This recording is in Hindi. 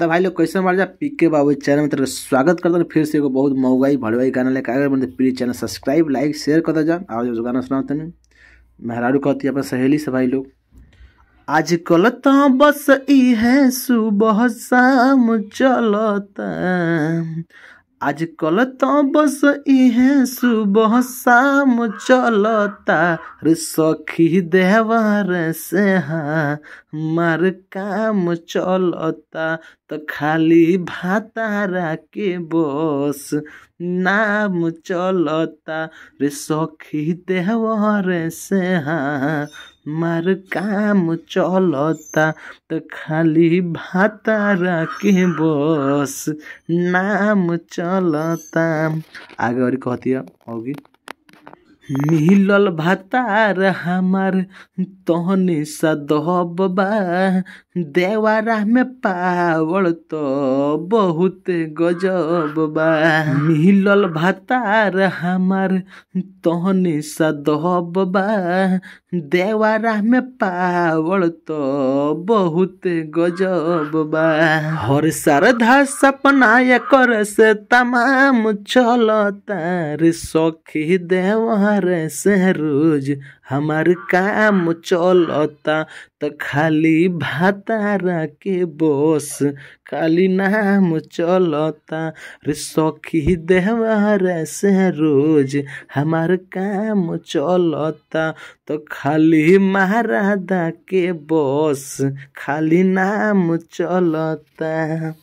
तो भाई लोग कैसे मार पी के बाबू चैनल में तरफ़ स्वागत करता हूँ फिर से एगो बहुत महंगाई भड़वाई गाना लेकर अगर मतलब please channel subscribe like share कर जा आज जो गाना सुना हैं मेहरारू कहती है अपना सहेली से भाई लोग आज कल तो बस ई है सुबह शाम चलता आजकल तो बस इहे सुबह शाम चलता रे सखी देवर से मार काम चलता तो खाली भातारा के बस नाम चलता रे सखी देवर से हमार मार काम चलता त खाली भातारा राखे बस नाम चलता आगे अरू कति अघि मिलल भातार हमार तहने सदबबा देवारा में पावल तो बहुत गजब बा मिलल भातार हमार तहन सदब बा देवारा में पावल तो बहुत गजब बा हर शारदा सपना कर से तमाम चल तार सखी देवर से रोज हमार काम चलता तो खाली भात तारा के बोस खाली नाम चलता रे सखी देवर से रोज हमार काम चलता तो खाली महाराजा के बोस खाली नाम चलता